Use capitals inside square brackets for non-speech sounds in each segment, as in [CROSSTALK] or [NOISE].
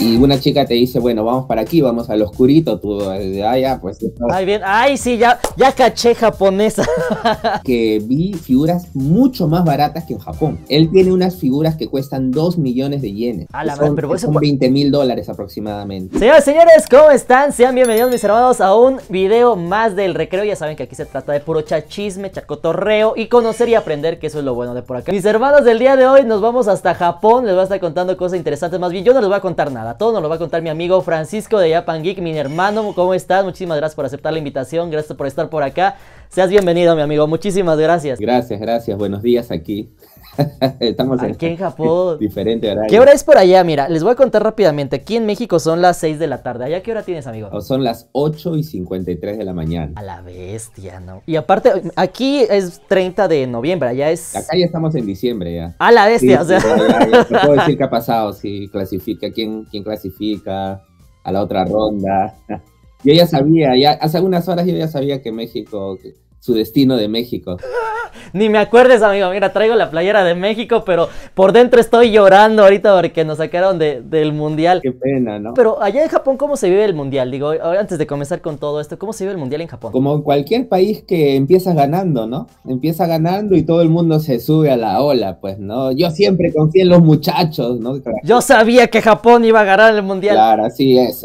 Y una chica te dice, bueno, vamos para aquí, vamos al oscurito, tú, eh, ah, ya, pues. Ay, bien, ay, sí, ya, ya caché japonesa. [LAUGHS] que vi figuras mucho más baratas que en Japón. Él tiene unas figuras que cuestan 2 millones de yenes. la verdad, pero son 20 mil dólares aproximadamente. Señores, señores, ¿cómo están? Sean bienvenidos, mis hermanos, a un video más del recreo. Ya saben que aquí se trata de puro chachisme, chacotorreo y conocer y aprender, que eso es lo bueno de por acá. Mis hermanos, del día de hoy nos vamos hasta Japón Japón, les va a estar contando cosas interesantes. Más bien, yo no les voy a contar nada. Todo nos lo va a contar mi amigo Francisco de Japan Geek, mi hermano. ¿Cómo estás? Muchísimas gracias por aceptar la invitación. Gracias por estar por acá. Seas bienvenido, mi amigo. Muchísimas gracias. Gracias, gracias. Buenos días aquí. [LAUGHS] Estamos aquí en Japón. Diferente horario. ¿Qué hora es por allá? Mira, les voy a contar rápidamente. Aquí en México son las 6 de la tarde. ¿Allá qué hora tienes, amigo? son las 8 y 53 de la mañana. A la bestia, ¿no? Y aparte, aquí es 30 de noviembre, allá es... Acá ya estamos en diciembre ya. A la bestia, o sea... puedo decir qué ha pasado, si clasifica, quién, quién clasifica a la otra ronda. [LAUGHS] Yo ya sabía, ya hace algunas horas yo ya sabía que México su destino de México. [LAUGHS] Ni me acuerdes, amigo. Mira, traigo la playera de México, pero por dentro estoy llorando ahorita porque nos sacaron del mundial. Qué pena, ¿no? Pero allá en Japón, ¿cómo se vive el mundial? Digo, antes de comenzar con todo esto, ¿cómo se vive el mundial en Japón? Como en cualquier país que empieza ganando, ¿no? Empieza ganando y todo el mundo se sube a la ola, pues, ¿no? Yo siempre confío en los muchachos, ¿no? Yo sabía que Japón iba a ganar el mundial. Claro, así es,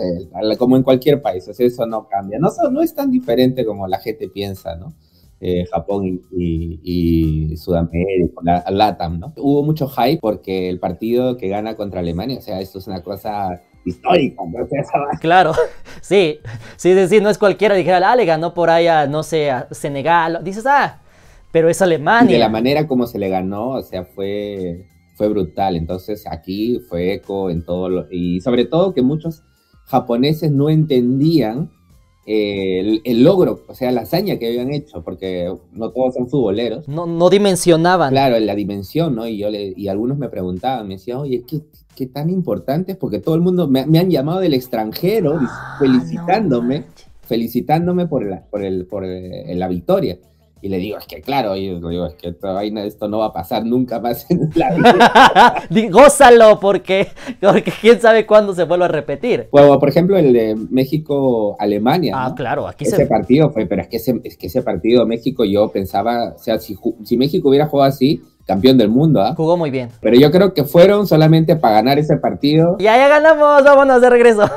como en cualquier país, o sea, eso no cambia. No, no es tan diferente como la gente piensa, ¿no? Eh, Japón y, Sudamérica, LATAM, ¿no? Hubo mucho hype porque el partido que gana contra Alemania, o sea, esto es una cosa histórica, ¿no? Claro, [LAUGHS] sí, sí, decir, no es cualquiera, dijera, ah, le ganó por allá, no sé, a Senegal, dices, ah, pero es Alemania. Y de la manera como se le ganó, o sea, fue, fue brutal, entonces aquí fue eco en todo, y sobre todo que muchos japoneses no entendían eh, el, logro, o sea, la hazaña que habían hecho, porque no todos son futboleros. No, no dimensionaban. Claro, la dimensión, ¿no? Y, yo le, y algunos me preguntaban, me decían, oye, ¿qué, qué tan importante es? Porque todo el mundo, me, han llamado del extranjero ah, felicitándome, felicitándome por por, el, por eh, la victoria. Y le digo, es que claro, y digo, es que esta vaina, esto no va a pasar nunca más en la [LAUGHS] vida. Gózalo, porque, quién sabe cuándo se vuelve a repetir. por ejemplo, el de México-Alemania. Ah, claro, aquí ese partido fue, pero es que ese, es que ese partido México yo pensaba, o sea, si, si México hubiera jugado así, campeón del mundo. ¿ah? Jugó muy bien. Pero yo creo que fueron solamente para ganar ese partido. Ya, ya ganamos, vámonos de regreso.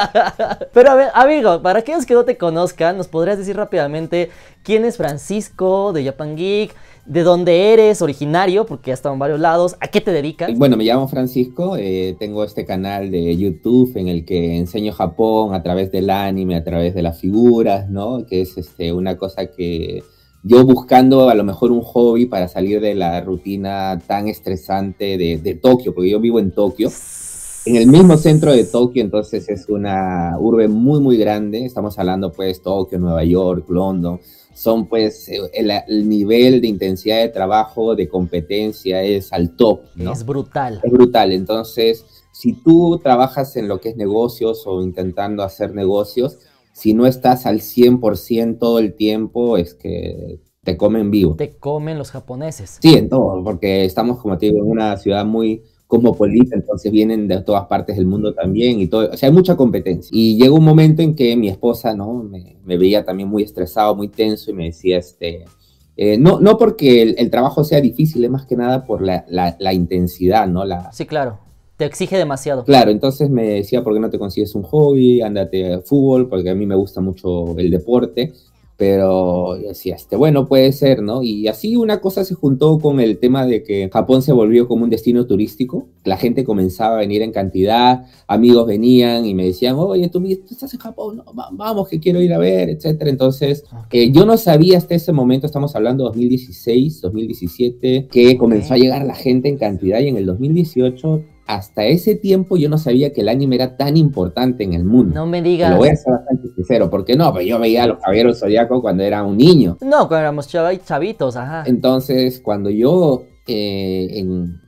[LAUGHS] Pero a ver, amigo, para aquellos que no te conozcan, ¿nos podrías decir rápidamente quién es Francisco de Japan Geek? ¿De dónde eres originario? Porque has estado en varios lados. ¿A qué te dedicas? Eh, bueno, me llamo Francisco. Eh, tengo este canal de YouTube en el que enseño Japón a través del anime, a través de las figuras, ¿no? Que es este, una cosa que yo buscando a lo mejor un hobby para salir de la rutina tan estresante de, de Tokio, porque yo vivo en Tokio, en el mismo centro de Tokio, entonces es una urbe muy, muy grande, estamos hablando pues Tokio, Nueva York, London, son pues el, el, nivel de intensidad de trabajo, de competencia es al top, ¿no? Es brutal. Es brutal, entonces si tú trabajas en lo que es negocios o intentando hacer negocios, si no estás al 100% todo el tiempo, es que te comen vivo. Te comen los japoneses. Sí, en todo, porque estamos, como te digo, en una ciudad muy cosmopolita, entonces vienen de todas partes del mundo también y todo, o sea, hay mucha competencia. Y llegó un momento en que mi esposa, ¿no? Me, veía también muy estresado, muy tenso y me decía, este, eh, no, no porque el, trabajo sea difícil, es más que nada por la, intensidad, ¿no? La, sí, claro. Te exige demasiado. Claro, entonces me decía, ¿por qué no te consigues un hobby? Ándate al fútbol, porque a mí me gusta mucho el deporte. Pero decía, este, bueno, puede ser, ¿no? Y así una cosa se juntó con el tema de que Japón se volvió como un destino turístico. La gente comenzaba a venir en cantidad, amigos venían y me decían, oye, tú, estás en Japón, vamos, que quiero ir a ver, etcétera. Entonces, eh, yo no sabía hasta ese momento, estamos hablando 2016, 2017, que comenzó a llegar la gente en cantidad y en el 2018 hasta ese tiempo yo no sabía que el anime era tan importante en el mundo. No me digas. lo voy a ser bastante sincero, porque no, pero pues, yo veía a los caballeros zodiacos cuando era un niño. No, cuando éramos chavitos, ajá. Entonces, cuando yo eh,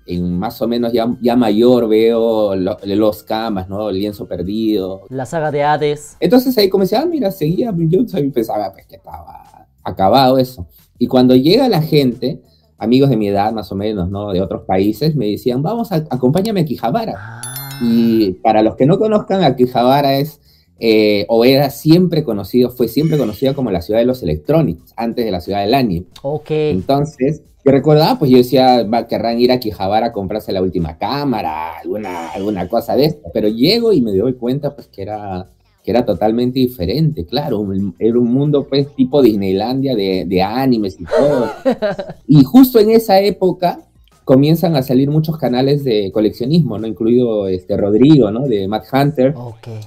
en, más o menos ya, mayor veo los camas, ¿no? El lienzo perdido. La saga de Hades. Entonces ahí comencé, ah, mira, seguía, yo pensaba pues, que estaba acabado eso. Y cuando llega la gente, amigos de mi edad, más o menos, ¿no? De otros países, me decían, vamos, a, acompáñame a Quijabara. Ah. Y para los que no conozcan, a Quijabara es, eh, o era siempre conocido, fue siempre conocida como la ciudad de los electrónicos, antes de la ciudad del anime. Ok. Entonces, yo recordaba, pues yo decía, va, querrán ir a Quijabara a comprarse la última cámara, alguna, alguna cosa de esto. Pero llego y me doy cuenta, pues que era que era totalmente diferente, claro, era un mundo pues tipo Disneylandia de, de animes y todo. [LAUGHS] Y justo en esa época comienzan a salir muchos canales de coleccionismo, ¿no? Incluido este Rodrigo, ¿no? De Matt Hunter.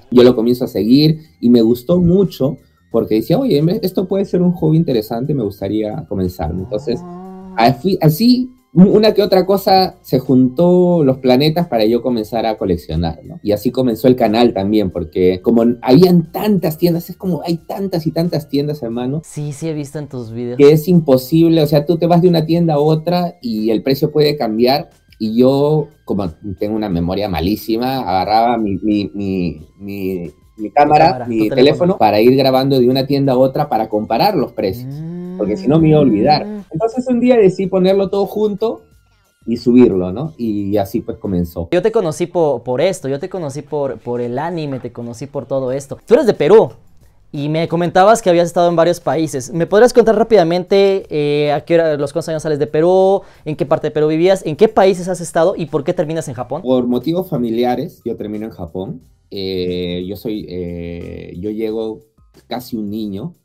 Yo lo comienzo a seguir y me gustó mucho porque decía, oye, esto puede ser un juego interesante, me gustaría comenzar. Entonces, ah. así una que otra cosa se juntó los planetas para yo comenzar a coleccionar, Y así comenzó el canal también, porque como habían tantas tiendas, es como hay tantas y tantas tiendas, hermano. Sí, sí, he visto en tus videos. Que es imposible, o sea, tú te vas de una tienda a otra y el precio puede cambiar. Y yo, como tengo una memoria malísima, agarraba mi, mi, mi, cámara, mi teléfono, para ir grabando de una tienda a otra para comparar los precios, mm. porque si no me iba a olvidar. Entonces un día decidí ponerlo todo junto y subirlo, ¿no? Y así pues comenzó. Yo te conocí por, por esto, yo te conocí por, por el anime, te conocí por todo esto. Tú eres de Perú, y me comentabas que habías estado en varios países. ¿Me podrías contar rápidamente eh, a qué hora, los cuántos años sales de Perú, en qué parte de Perú vivías, en qué países has estado y por qué terminas en Japón? Por motivos familiares, yo termino en Japón. Eh, yo soy, eh, yo llego casi un niño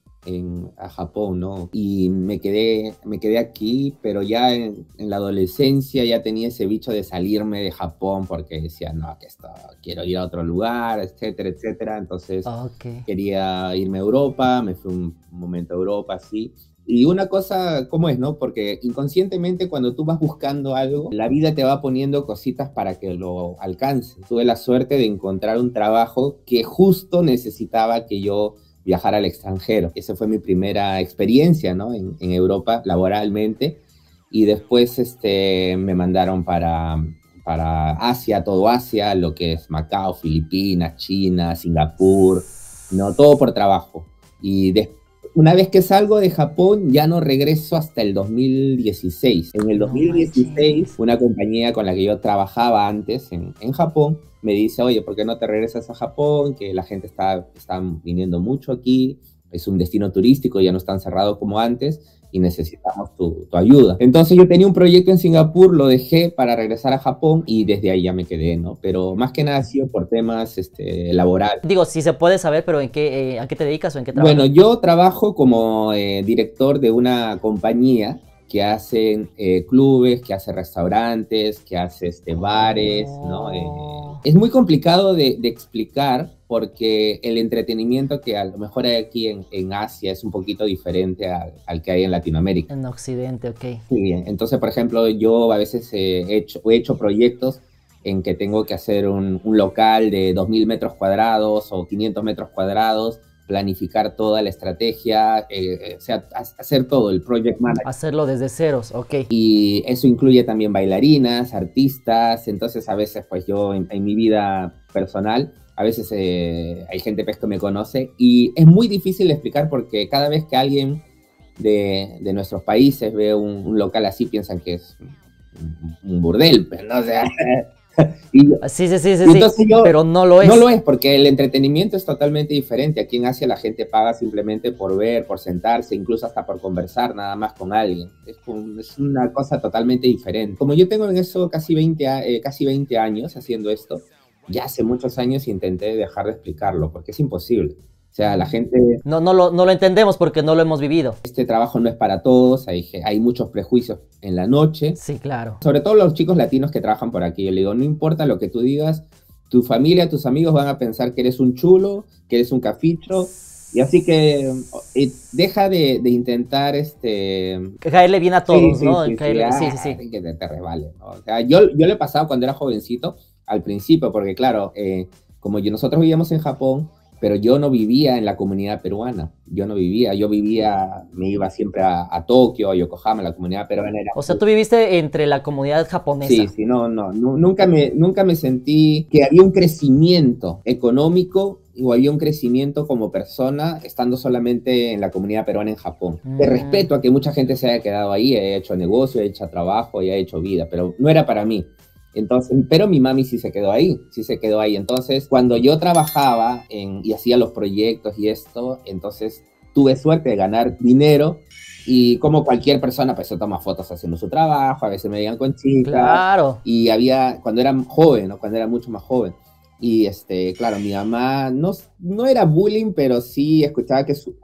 a Japón, ¿no? Y me quedé, me quedé aquí, pero ya en, la adolescencia ya tenía ese bicho de salirme de Japón porque decía, no, que esto, quiero ir a otro lugar, etcétera, etcétera. Entonces ah, quería irme a Europa, me fui un momento a Europa, sí. Y una cosa, ¿cómo es, no? Porque inconscientemente cuando tú vas buscando algo, la vida te va poniendo cositas para que lo alcances. Tuve la suerte de encontrar un trabajo que justo necesitaba que yo viajar al extranjero. Esa fue mi primera experiencia ¿no? en, en Europa laboralmente y después este, me mandaron para, para Asia, todo Asia, lo que es Macao, Filipinas, China, Singapur, no todo por trabajo. Y después una vez que salgo de Japón, ya no regreso hasta el 2016. En el 2016, una compañía con la que yo trabajaba antes en, Japón me dice, oye, ¿por qué no te regresas a Japón? Que la gente está, está viniendo mucho aquí, es un destino turístico, ya no es tan cerrado como antes y necesitamos tu, ayuda. Entonces yo tenía un proyecto en Singapur, lo dejé para regresar a Japón y desde ahí ya me quedé, ¿no? Pero más que nada ha sido por temas este, laborales. Digo, si se puede saber, pero ¿en qué, eh, ¿a qué te dedicas o en qué trabajas? Bueno, yo trabajo como eh, director de una compañía que hacen eh, clubes, que hacen restaurantes, que hace este, bares, oh. ¿no? Eh, es muy complicado de, explicar porque el entretenimiento que a lo mejor hay aquí en, Asia es un poquito diferente al que hay en Latinoamérica. En Occidente, ok. Sí, entonces, por ejemplo, yo a veces he hecho, proyectos en que tengo que hacer un, un local de 2.000 metros cuadrados o 500 metros cuadrados planificar toda la estrategia, eh, eh, o sea, hacer todo, el project manager. Hacerlo desde ceros, ok. Y eso incluye también bailarinas, artistas, entonces a veces pues yo en, mi vida personal, a veces eh, hay gente pues, que me conoce y es muy difícil explicar porque cada vez que alguien de, nuestros países ve un, local así piensan que es un, burdel, pero pues, ¿no? sea, [LAUGHS] [LAUGHS] y, sí, sí, sí, sí, pero no lo es. No lo es, porque el entretenimiento es totalmente diferente. Aquí en Asia la gente paga simplemente por ver, por sentarse, incluso hasta por conversar nada más con alguien. Es, una cosa totalmente diferente. Como yo tengo en eso casi 20, eh, casi 20 años haciendo esto, ya hace muchos años intenté dejar de explicarlo, porque es imposible. O sea, la mm. gente... No, no, lo, no lo entendemos porque no lo hemos vivido. Este trabajo no es para todos, hay, hay muchos prejuicios en la noche. Sí, claro. Sobre todo los chicos latinos que trabajan por aquí. Yo le digo, no importa lo que tú digas, tu familia, tus amigos van a pensar que eres un chulo, que eres un caficho. Y así que deja de, de, intentar este... Caerle bien a todos, ¿no? Sí, sí, ah, sí, sí, Que te, te yo, yo le pasado cuando era jovencito, al principio, porque claro, eh, como yo, nosotros vivíamos en Japón, pero yo no vivía en la comunidad peruana, yo no vivía, yo vivía, me iba siempre a, Tokio, a Yokohama, la comunidad peruana era... O sea, tú viviste entre la comunidad japonesa. Sí, sí, no, no, nunca, me, nunca me sentí que había un crecimiento económico o había un crecimiento como persona estando solamente en la comunidad peruana en Japón. Mm. Te De respeto a que mucha gente se haya quedado ahí, haya hecho negocio, haya hecho trabajo, haya hecho vida, pero no era para mí. Entonces, pero mi mami sí se quedó ahí, sí se quedó ahí. Entonces, cuando yo trabajaba y hacía los proyectos y esto, entonces tuve suerte de ganar dinero y como cualquier persona, pues yo toma fotos haciendo su trabajo, a veces me veían con chicas. Claro. Y había, cuando era joven, cuando era mucho más joven. Y este, claro, mi mamá no, no era bullying, pero sí escuchaba que sus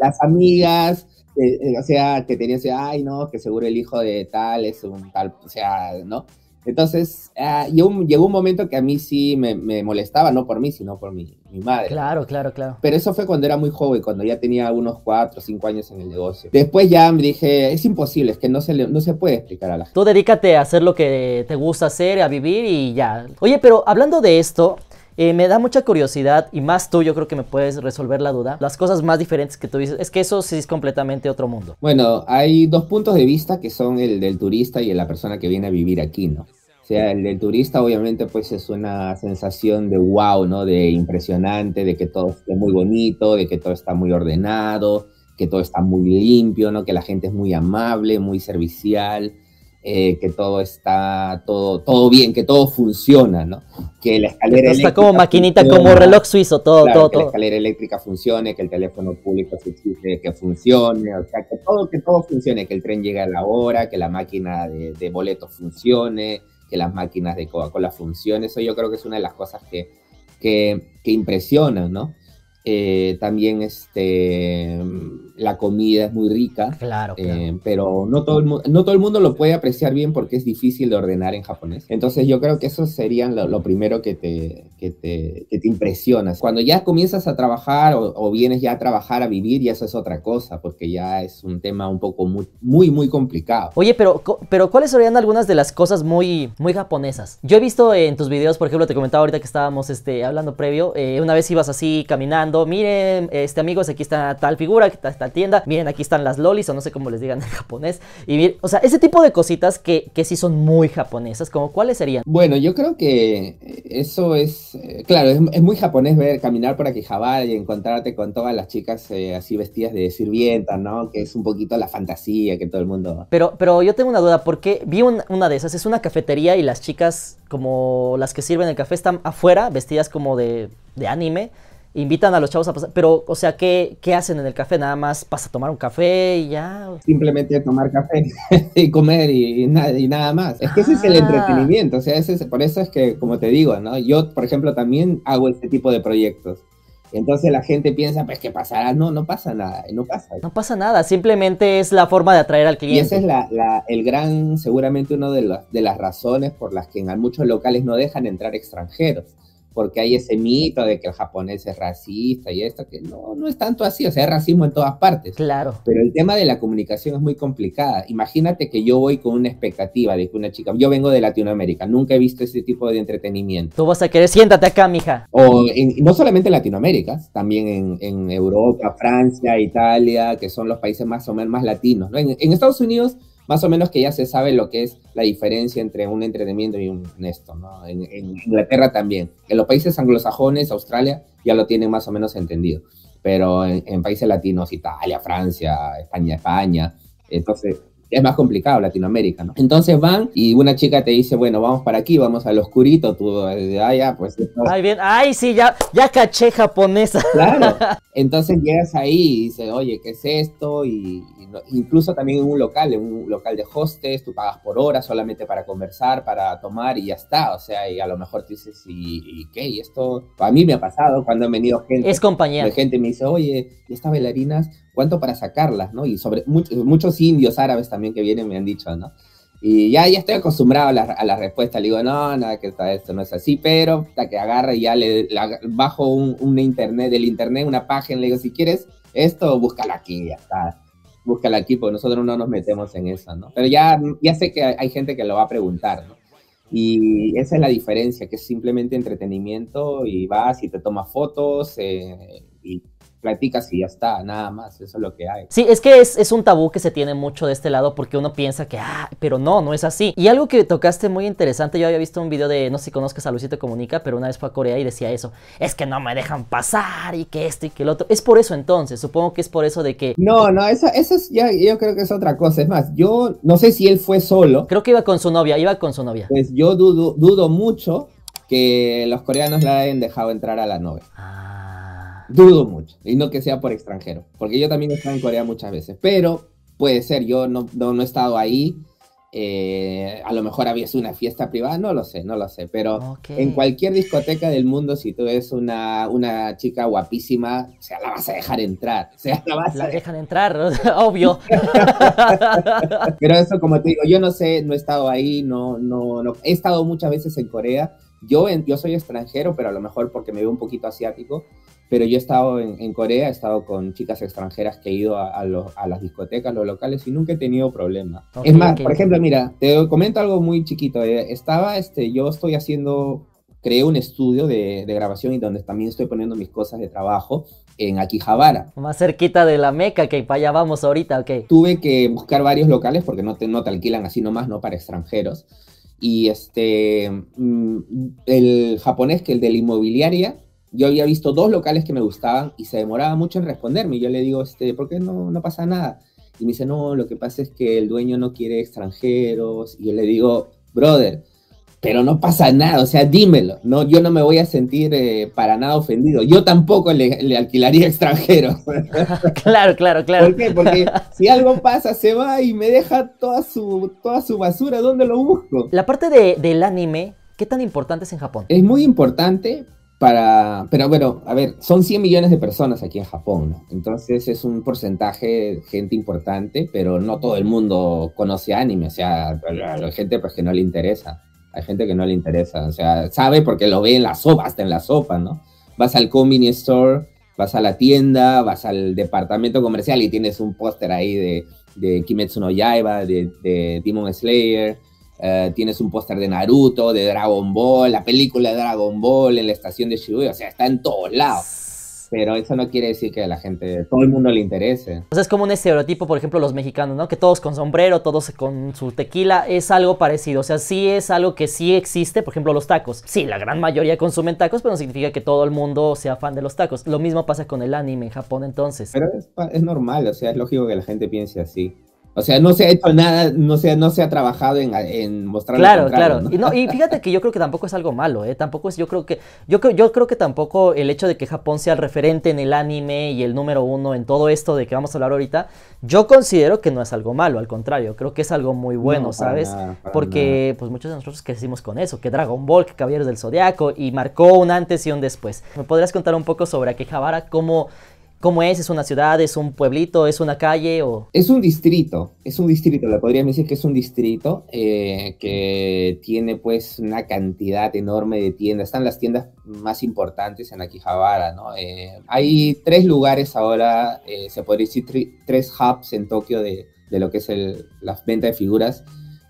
las amigas, eh, eh, o sea, que tenían, ay, no, que seguro el hijo de tal es un tal, o sea, ¿no? Entonces, ah, llegó, un, momento que a mí sí me, molestaba, no por mí, sino por mi, madre. Claro, claro, claro. Pero eso fue cuando era muy joven, cuando ya tenía unos cuatro o 5 años en el negocio. Después ya me dije, es imposible, es que no se, no se puede explicar a la gente. Tú dedícate a hacer lo que te gusta hacer, a vivir y ya. Oye, pero hablando de esto, eh, me da mucha curiosidad y más tú yo creo que me puedes resolver la duda. Las cosas más diferentes que tú dices, es que eso sí es completamente otro mundo. Bueno, hay dos puntos de vista que son el del turista y el de la persona que viene a vivir aquí, ¿no? O sea, el del turista obviamente pues es una sensación de wow, ¿no? De impresionante, de que todo es muy bonito, de que todo está muy ordenado, que todo está muy limpio, ¿no? Que la gente es muy amable, muy servicial, eh, que todo está, todo, todo bien, que todo funciona, ¿no? Que la escalera eléctrica. Está como maquinita, como reloj suizo, todo, todo, todo, que la escalera eléctrica funcione, que el teléfono público que funcione, o sea, que todo, que todo funcione, que el tren llegue a la hora, que la máquina de, boletos funcione, que las máquinas de Coca-Cola funcionen. Eso yo creo que es una de las cosas que, que, que impresionan, ¿no? Eh, también este la comida es muy rica. Claro. Eh, pero no todo, el no todo el mundo lo puede apreciar bien porque es difícil de ordenar en japonés. Entonces yo creo que eso sería lo, primero que te, que te, que impresiona. Cuando ya comienzas a trabajar o, vienes ya a trabajar, a vivir, y eso es otra cosa, porque ya es un tema un poco muy, muy, muy complicado. Oye, pero, pero ¿cuáles serían algunas de las cosas muy, muy japonesas? Yo he visto en tus videos, por ejemplo, te comentaba ahorita que estábamos este, hablando previo, eh, una vez ibas así caminando, miren, este amigos, aquí está tal figura, que tal tienda, miren, aquí están las lolis o no sé cómo les digan en japonés. Y o sea, ese tipo de cositas que, que sí son muy japonesas, como cuáles serían. Bueno, yo creo que eso es, eh, claro, es, muy japonés ver caminar por Akihabara y encontrarte con todas las chicas eh, así vestidas de sirvienta, ¿no? Que es un poquito la fantasía que todo el mundo... Pero, pero yo tengo una duda, porque vi una de esas, es una cafetería y las chicas como las que sirven el café están afuera, vestidas como de, de anime invitan a los chavos a pasar, pero, o sea, ¿qué, hacen en el café? Nada más pasa a tomar un café y ya. Simplemente tomar café [LAUGHS] y comer y, nada, más. Es que ese es el ah. entretenimiento, o sea, por eso es que, como te digo, Yo, por ejemplo, también hago este tipo de proyectos. Entonces la gente piensa, pues, ¿qué pasará? No, no pasa nada, no pasa. No pasa nada, simplemente es la forma de atraer al cliente. Y esa es la, el gran, seguramente una de, de las razones por las que en muchos locales no dejan entrar extranjeros porque hay ese mito de que el japonés es racista y esto, que no, no es tanto así, o sea, hay racismo en todas partes. Claro. Pero el tema de la comunicación es muy complicada. Imagínate que yo voy con una expectativa de que una chica, yo vengo de Latinoamérica, nunca he visto ese tipo de entretenimiento. Tú vas a querer, siéntate acá, mija. O no solamente en Latinoamérica, también en, Europa, Francia, Italia, que son los países más o menos más latinos. ¿no? en Estados Unidos más o menos que ya se sabe lo que es la diferencia entre un entrenamiento y un esto, ¿no? En, Inglaterra también. En los países anglosajones, Australia, ya lo tienen más o menos entendido. Pero en países latinos, Italia, Francia, España, España, entonces es más complicado Latinoamérica, ¿no? Entonces van y una chica te dice, bueno, vamos para aquí, vamos al oscurito, tú, ah, ya, pues. Ay, bien, ay, sí, ya, ya caché japonesa. Claro. [LAUGHS] Entonces llegas ahí y dices, oye, ¿qué es esto? Y, incluso también en un local, en un local de hostes, tú pagas por hora solamente para conversar, para tomar y ya está. O sea, y a lo mejor te dices, ¿y, qué? Y esto, a mí me ha pasado cuando han venido gente. Es compañía. Gente me dice, oye, ¿y estas bailarinas? cuánto para sacarlas, ¿no? Y sobre muchos, muchos indios árabes también que vienen me han dicho, ¿no? Y ya, ya estoy acostumbrado a la, a respuesta, le digo, no, nada, que está, esto no es así, pero hasta que agarre y ya le bajo un, un, internet, del internet, una página, le digo, si quieres esto, búscala aquí, ya está. Búscala aquí, porque nosotros no nos metemos en eso, ¿no? Pero ya, ya sé que hay gente que lo va a preguntar, ¿no? Y esa es la diferencia, que es simplemente entretenimiento y vas y te tomas fotos eh, y Platicas y ya está, nada más, eso es lo que hay. Sí, es que es, es, un tabú que se tiene mucho de este lado porque uno piensa que, ah, pero no, no es así. Y algo que tocaste muy interesante, yo había visto un video de, no sé si conozcas a Luisito Comunica, pero una vez fue a Corea y decía eso, es que no me dejan pasar y que esto y que lo otro. Es por eso entonces, supongo que es por eso de que... No, no, eso, eso es, ya, yo creo que es otra cosa, es más, yo no sé si él fue solo. Creo que iba con su novia, iba con su novia. Pues yo dudo, dudo mucho que los coreanos la hayan dejado entrar a la novia. Ah Dudo mucho, y no que sea por extranjero, porque yo también he estado en Corea muchas veces, pero puede ser, yo no, no, he estado ahí, eh, a lo mejor había sido una fiesta privada, no lo sé, no lo sé, pero en cualquier discoteca del mundo, si tú ves una, una chica guapísima, o sea, la vas a dejar entrar, o sea, la vas a... dejan entrar, [LAUGHS] obvio. [LAUGHS] pero eso, como te digo, yo no sé, no he estado ahí, no, no, he estado muchas veces en Corea, yo, yo soy extranjero, pero a lo mejor porque me veo un poquito asiático, pero yo he estado en, Corea, he estado con chicas extranjeras que he ido a, las discotecas, los locales, y nunca he tenido problema. es más, por ejemplo, mira, te comento algo muy chiquito. Eh, estaba, este, yo estoy haciendo creé un estudio de, grabación y donde también estoy poniendo mis cosas de trabajo en Akihabara. Más cerquita de la Meca, que para allá vamos ahorita, ok. Tuve que buscar varios locales porque no te, no te alquilan así nomás, no para extranjeros. Y este, mm, el japonés que el de la inmobiliaria yo había visto dos locales que me gustaban y se demoraba mucho en responderme. Y yo le digo, este, ¿por qué no, no pasa nada? Y me dice, no, lo que pasa es que el dueño no quiere extranjeros. Y yo le digo, brother, pero no pasa nada, o sea, dímelo, no, yo no me voy a sentir eh, para nada ofendido, yo tampoco le, alquilaría extranjeros. [LAUGHS] claro, claro, claro. ¿Por qué? Porque si algo pasa, se va y me deja toda su, toda su basura, ¿dónde lo busco? La parte del anime, ¿qué tan importante es en Japón? Es muy importante para, pero bueno, a ver, son 100 millones de personas aquí en Japón, ¿no? entonces es un porcentaje de gente importante, pero no todo el mundo conoce anime, o sea, hay gente pues que no le interesa, hay gente que no le interesa, o sea, sabe porque lo ve en la sopa, hasta en la sopa, ¿no? Vas al convenience store, vas a la tienda, vas al departamento comercial y tienes un póster ahí de, de Kimetsu no Yaiba, de, de Demon Slayer, eh, tienes un póster de Naruto, de Dragon Ball, la película de Dragon Ball en la estación de Shibuya, o sea, está en todos lados. Pero eso no quiere decir que a la gente, todo el mundo le interese. O sea, es como un estereotipo, por ejemplo, los mexicanos, ¿no? Que todos con sombrero, todos con su tequila, es algo parecido. O sea, sí es algo que sí existe, por ejemplo, los tacos. Sí, la gran mayoría consumen tacos, pero no significa que todo el mundo sea fan de los tacos. Lo mismo pasa con el anime en Japón entonces. Pero es normal, o sea, es lógico que la gente piense así. O sea, no se ha hecho nada, no se, no se ha trabajado en, en mostrar. Claro, claro. Y, [LAUGHS] fíjate que yo creo que tampoco es algo malo, ¿eh? Tampoco es, yo creo que, yo yo creo que tampoco el hecho de que Japón sea el referente en el anime y el número uno en todo esto de que vamos a hablar ahorita, yo considero que no es algo malo, al contrario, creo que es algo muy bueno, ¿sabes? Porque, pues muchos de nosotros crecimos con eso, que Dragon Ball, que Caballeros del Zodiaco, y marcó un antes y un después. ¿Me podrías contar un poco sobre Akihabara, cómo ¿Cómo es? ¿Es una ciudad? ¿Es un pueblito? ¿Es una calle? O... Es un distrito, es un distrito, Le podríamos decir que es un distrito eh, que tiene pues una cantidad enorme de tiendas. Están las tiendas más importantes en Akihabara, ¿no? Eh, hay tres lugares ahora, eh, se podría decir tres hubs en Tokio de, lo que es la venta de figuras,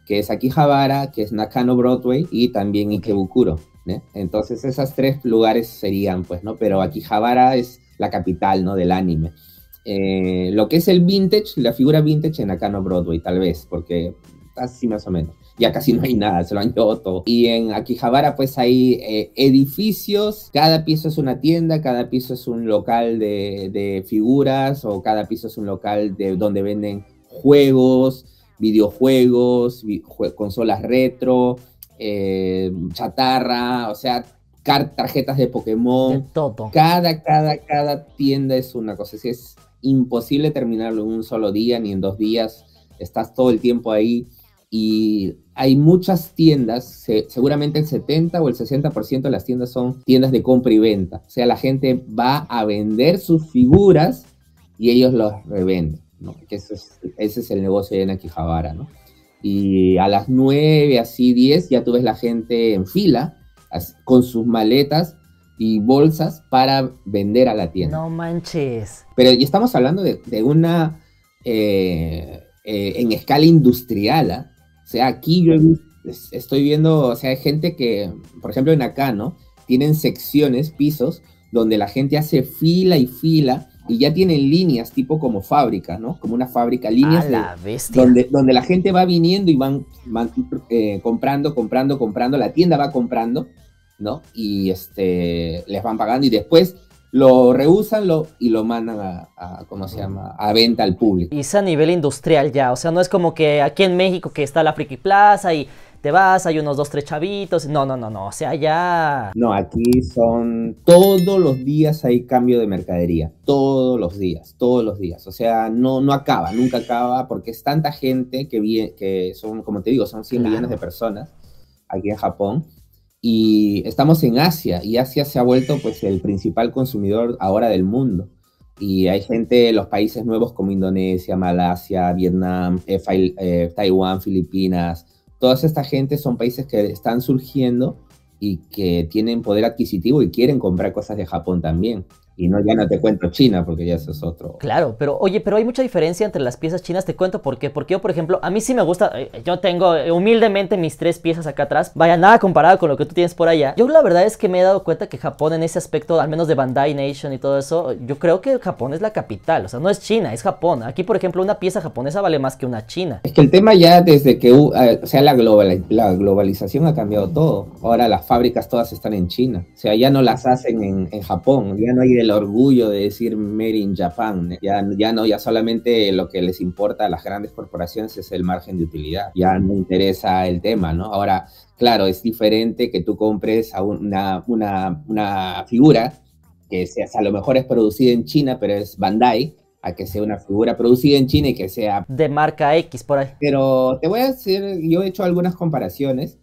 que es Akihabara, que es Nakano Broadway y también Ikebukuro. Entonces, esos tres lugares serían, pues, ¿no? Pero Akihabara es la capital ¿no? del anime. Eh, lo que es el vintage, la figura vintage en Akano Broadway, tal vez, porque así más o menos. Ya casi no hay nada, se lo han llevado todo. Y en Akihabara, pues hay eh, edificios, cada piso es una tienda, cada piso es un local de, de figuras o cada piso es un local de donde venden juegos, videojuegos, consolas retro, eh, chatarra, o sea, tarjetas de Pokémon. Cada, cada, cada tienda es una cosa. si es imposible terminarlo en un solo día ni en dos días. Estás todo el tiempo ahí y hay muchas tiendas, seguramente el 70 o el 60% de las tiendas son tiendas de compra y venta. O sea, la gente va a vender sus figuras y ellos los revenden. ese, es, el negocio de Nakijabara. ¿no? Y a las 9, así 10, ya tú ves la gente en fila con sus maletas y bolsas para vender a la tienda. No manches. Pero ya estamos hablando de, una eh, eh, en escala industrial. ¿ah? O sea, aquí yo estoy viendo, o sea, hay gente que, por ejemplo, en acá, ¿no? Tienen secciones, pisos, donde la gente hace fila y fila y ya tienen líneas tipo como fábrica, ¿no? Como una fábrica, líneas donde, donde la gente va viniendo y van, eh, comprando, comprando, comprando, la tienda va comprando, ¿no? Y este, les van pagando y después lo reusan lo, y lo mandan a, ¿cómo se llama? A venta al público. Y es a nivel industrial ya, o sea, no es como que aquí en México que está la Friki Plaza y te vas, hay unos dos, tres chavitos. No, no, no, no. O sea, ya. No, aquí son. Todos los días hay cambio de mercadería. Todos los días, todos los días. O sea, no, no acaba, nunca acaba, porque es tanta gente que, viene, que son, como te digo, son 100 millones de personas aquí en Japón. Y estamos en Asia, y Asia se ha vuelto pues el principal consumidor ahora del mundo. Y hay gente los países nuevos como Indonesia, Malasia, Vietnam, eh, eh, Taiwán, Filipinas, todas estas gentes son países que están surgiendo y que tienen poder adquisitivo y quieren comprar cosas de Japón también. Y no, ya no te cuento China, porque ya eso es otro. Claro, pero oye, pero hay mucha diferencia entre las piezas chinas. Te cuento por qué. Porque yo, por ejemplo, a mí sí me gusta. Eh, yo tengo eh, humildemente mis tres piezas acá atrás. Vaya, nada comparado con lo que tú tienes por allá. Yo la verdad es que me he dado cuenta que Japón, en ese aspecto, al menos de Bandai Nation y todo eso, yo creo que Japón es la capital. O sea, no es China, es Japón. Aquí, por ejemplo, una pieza japonesa vale más que una china. Es que el tema ya desde que. Ah, o sea, la, globalización ha cambiado todo. Ahora las fábricas todas están en China. O sea, ya no las hacen en, en Japón. Ya no hay orgullo de decir Made in Japan. ¿eh? Ya, ya no, ya solamente lo que les importa a las grandes corporaciones es el margen de utilidad. Ya no interesa el tema, ¿no? Ahora, claro, es diferente que tú compres a una, una, una figura que sea, a lo mejor es producida en China, pero es Bandai, a que sea una figura producida en China y que sea... De marca X por ahí. Pero te voy a decir, yo he hecho algunas comparaciones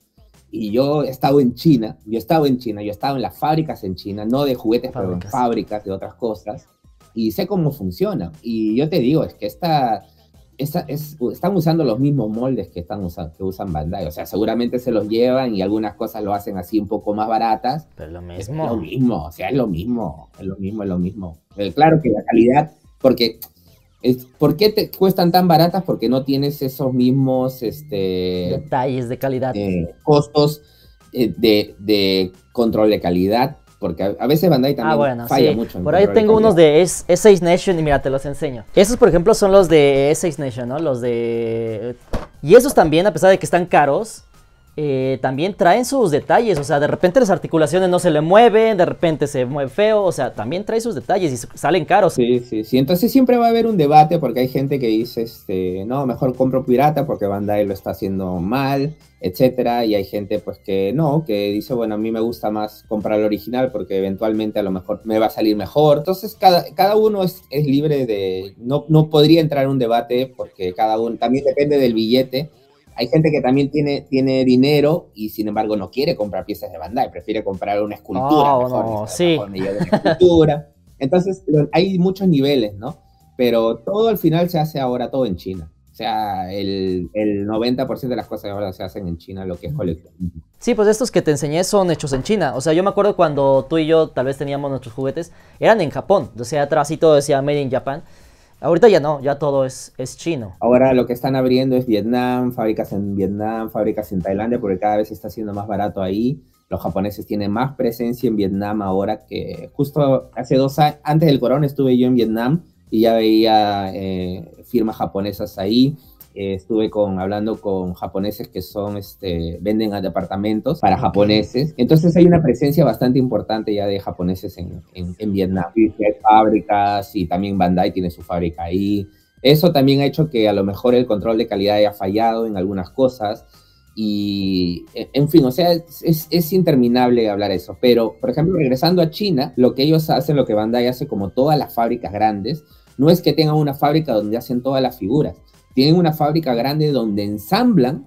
y yo he estado en China, yo he estado en China, yo he estado en las fábricas en China, no de juguetes, pero en fábricas de otras cosas, y sé cómo funciona. Y yo te digo, es que esta, están usando los mismos moldes que, están usando, que usan Bandai. O sea, seguramente se los llevan y algunas cosas lo hacen así un poco más baratas. Pero lo mismo. Es lo mismo, o sea, es lo mismo, es lo mismo, es lo mismo. Eh, claro que la calidad, porque ¿Por qué te cuestan tan baratas? Porque no tienes esos mismos este, detalles de calidad, eh, costos eh, de, control de calidad. Porque a, veces Bandai ah, también ah, bueno, falla mucho. por ahí tengo unos de S6 Nation y mira, te los enseño. Esos, por ejemplo, son los de S6 Nation, ¿no? Los de. Y esos también, a pesar de que están caros, eh, también traen sus detalles, o sea, de repente las articulaciones no se le mueven, de repente se mueve feo, o sea, también trae sus detalles y salen caros. Sí, sí, sí, entonces siempre va a haber un debate porque hay gente que dice, este, no, mejor compro pirata porque Bandai lo está haciendo mal, etcétera, y hay gente pues que no, que dice, bueno, a mí me gusta más comprar el original porque eventualmente a lo mejor me va a salir mejor, entonces cada, cada uno es, es libre de, no, no podría entrar en un debate porque cada uno, también depende del billete, hay gente que también tiene, tiene dinero y sin embargo no quiere comprar piezas de Bandai, prefiere comprar una escultura. no, escultura. Entonces, hay muchos niveles, ¿no? Pero todo al final se hace ahora todo en China. O sea, el, el 90% de las cosas ahora se hacen en China, lo que es coleccionismo. Sí, pues estos que te enseñé son hechos en China. O sea, yo me acuerdo cuando tú y yo tal vez teníamos nuestros juguetes, eran en Japón. O sea, atrás todo decía Made in Japan. Ahorita ya no, ya todo es, es chino. Ahora lo que están abriendo es Vietnam, fábricas en Vietnam, fábricas en Tailandia, porque cada vez está siendo más barato ahí. Los japoneses tienen más presencia en Vietnam ahora que justo hace dos años, antes del corona estuve yo en Vietnam y ya veía eh, firmas japonesas ahí eh, estuve con, hablando con japoneses que son, este, venden a departamentos para japoneses. Entonces hay una presencia bastante importante ya de japoneses en, en, Vietnam. Sí, hay fábricas y también Bandai tiene su fábrica ahí. Eso también ha hecho que a lo mejor el control de calidad haya fallado en algunas cosas. Y, e, en fin, o sea, es, es, interminable hablar eso. Pero, por ejemplo, regresando a China, lo que ellos hacen, lo que Bandai hace como todas las fábricas grandes, no es que tengan una fábrica donde hacen todas las figuras, tienen una fábrica grande donde ensamblan,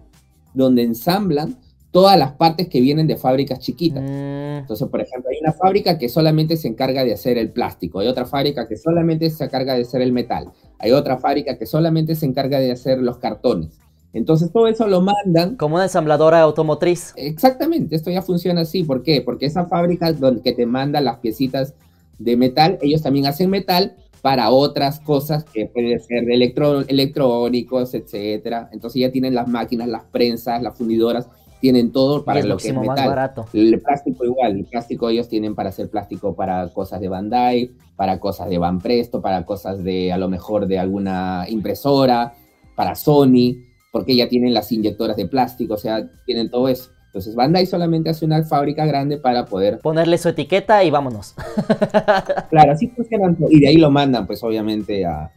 donde ensamblan todas las partes que vienen de fábricas chiquitas. Mm. Entonces, por ejemplo, hay una fábrica que solamente se encarga de hacer el plástico, hay otra fábrica que solamente se encarga de hacer el metal, hay otra fábrica que solamente se encarga de hacer los cartones. Entonces todo eso lo mandan. Como una ensambladora automotriz. Exactamente, esto ya funciona así. ¿Por qué? Porque esa fábrica donde que te mandan las piecitas de metal, ellos también hacen metal, para otras cosas que pueden ser electrónicos, etcétera. Entonces ya tienen las máquinas, las prensas, las fundidoras, tienen todo para lo que es metal. El plástico igual, el plástico ellos tienen para hacer plástico para cosas de Bandai, para cosas de Van Presto, para cosas de a lo mejor de alguna impresora, para Sony, porque ya tienen las inyectoras de plástico, o sea, tienen todo eso. Entonces Bandai solamente hace una fábrica grande para poder ponerle su etiqueta y vámonos. [LAUGHS] claro, así funcionan. Y de ahí lo mandan, pues obviamente, a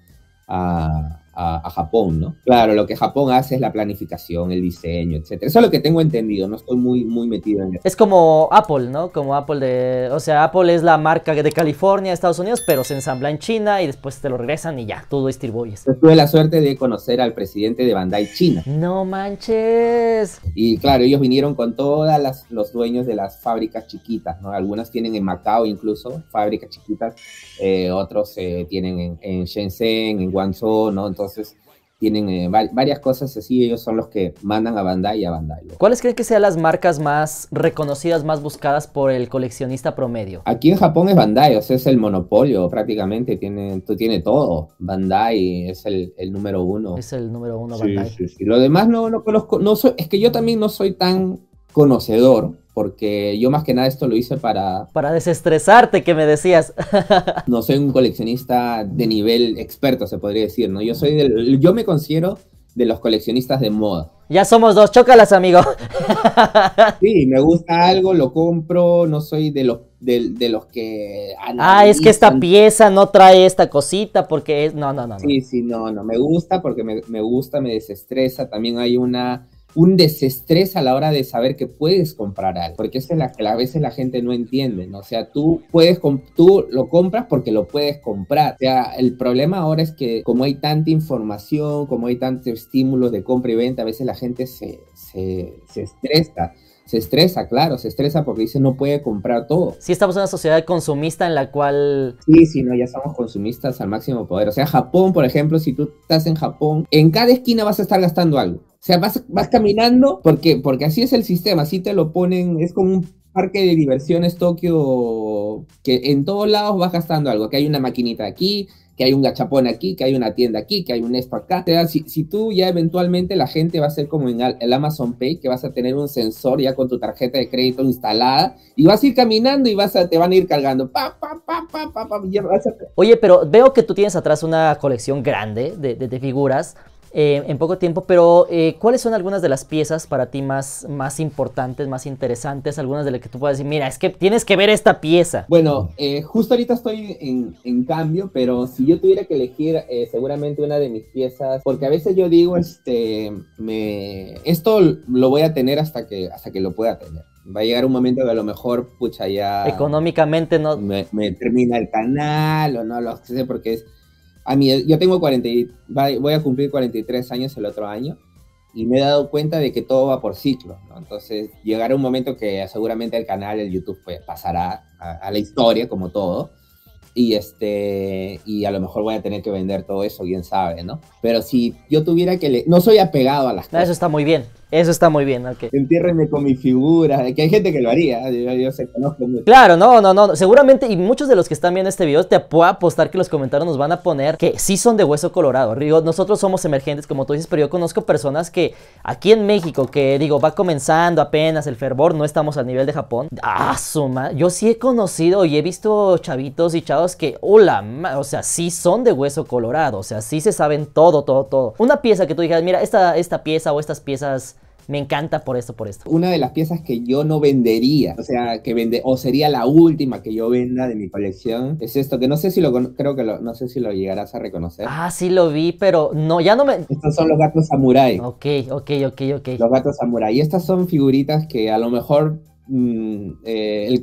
a, Japón, ¿no? Claro, lo que Japón hace es la planificación, el diseño, etcétera. Eso es lo que tengo entendido, no estoy muy, muy metido en eso. Es como Apple, ¿no? Como Apple de... O sea, Apple es la marca de California, Estados Unidos, pero se ensambla en China y después te lo regresan y ya, tú distribuyes. tuve la suerte de conocer al presidente de Bandai China. ¡No manches! Y claro, ellos vinieron con todos los dueños de las fábricas chiquitas, ¿no? Algunas tienen en Macao incluso, fábricas chiquitas, eh, otros eh, tienen en, Shenzhen, en Guangzhou, ¿no? Entonces, tienen eh, varias cosas así, ellos son los que mandan a Bandai y a Bandai. ¿Cuáles crees que sean las marcas más reconocidas, más buscadas por el coleccionista promedio? Aquí en Japón es Bandai, o sea, es el monopolio prácticamente, tú tiene todo. Bandai es el, número uno. Es el número uno, Bandai. Lo demás no, no conozco, no es que yo también no soy tan conocedor porque yo más que nada esto lo hice para... Para desestresarte, que me decías. [LAUGHS] no soy un coleccionista de nivel experto, se podría decir, ¿no? Yo, soy yo me considero de los coleccionistas de moda. Ya somos dos, chócalas, amigo. [LAUGHS] sí, me gusta algo, lo compro, no soy de los, de, los que... Ah, es que esta pieza no trae esta cosita porque es... No, no, no. Sí, sí, no, no, me gusta porque me, me gusta, me desestresa, también hay una un desestrés a la hora de saber que puedes comprar algo, porque es la que a veces la gente no entiende, O sea, tú puedes, tú lo compras porque lo puedes comprar. O sea, el problema ahora es que como hay tanta información, como hay tantos estímulos de compra y venta, a veces la gente se, se, se estresa se estresa, claro, se estresa porque dice no puede comprar todo. Sí, estamos en una sociedad consumista en la cual... Sí, sí, no, ya somos consumistas al máximo poder. O sea, Japón, por ejemplo, si tú estás en Japón, en cada esquina vas a estar gastando algo. O sea, vas, vas caminando porque, porque así es el sistema, así te lo ponen, es como un parque de diversiones Tokio que en todos lados vas gastando algo, que hay una maquinita aquí, que hay un gachapón aquí, que hay una tienda aquí, que hay un esto acá. O sea, si, tú ya eventualmente la gente va a ser como en el Amazon Pay, que vas a tener un sensor ya con tu tarjeta de crédito instalada y vas a ir caminando y vas a, te van a ir cargando. Oye, pero veo que tú tienes atrás una colección grande de, de figuras. Eh, en poco tiempo, pero eh, ¿cuáles son algunas de las piezas para ti más, más importantes, más interesantes? Algunas de las que tú puedas decir, mira, es que tienes que ver esta pieza. Bueno, eh, justo ahorita estoy en, cambio, pero si yo tuviera que elegir seguramente una de mis piezas, porque a veces yo digo, este, me, esto lo voy a tener hasta que, hasta que lo pueda tener va a llegar un momento que a lo mejor, pucha, ya... Económicamente no... Me, termina el canal o no lo sé, porque es, a mí, yo tengo 40, voy a cumplir 43 años el otro año y me he dado cuenta de que todo va por ciclo, ¿no? Entonces llegará un momento que seguramente el canal, el YouTube, pues pasará a, la historia como todo y este y a lo mejor voy a tener que vender todo eso, quién sabe, ¿no? Pero si yo tuviera que no soy apegado a las cosas. Eso está muy bien. Eso está muy bien, ok. Entiérrenme con mi figura, que hay gente que lo haría, yo, se conozco mucho. Claro, no, no, no, seguramente, y muchos de los que están viendo este video, te puedo apostar que los comentarios nos van a poner que sí son de hueso colorado, Digo, nosotros somos emergentes, como tú dices, pero yo conozco personas que aquí en México, que digo, va comenzando apenas el fervor, no estamos al nivel de Japón, ah, suma, yo sí he conocido y he visto chavitos y chavos que, hola, oh, o sea, sí son de hueso colorado, o sea, sí se saben todo, todo, todo. Una pieza que tú dijeras, mira, esta, esta pieza o estas piezas me encanta por eso, por esto. Una de las piezas que yo no vendería, o sea, que vende, o sería la última que yo venda de mi colección, es esto, que no sé si lo, creo que lo, no sé si lo llegarás a reconocer. Ah, sí lo vi, pero no, ya no me... Estos son los gatos samurai. Ok, ok, ok, ok. Los gatos samurai. Y estas son figuritas que a lo mejor mm, eh,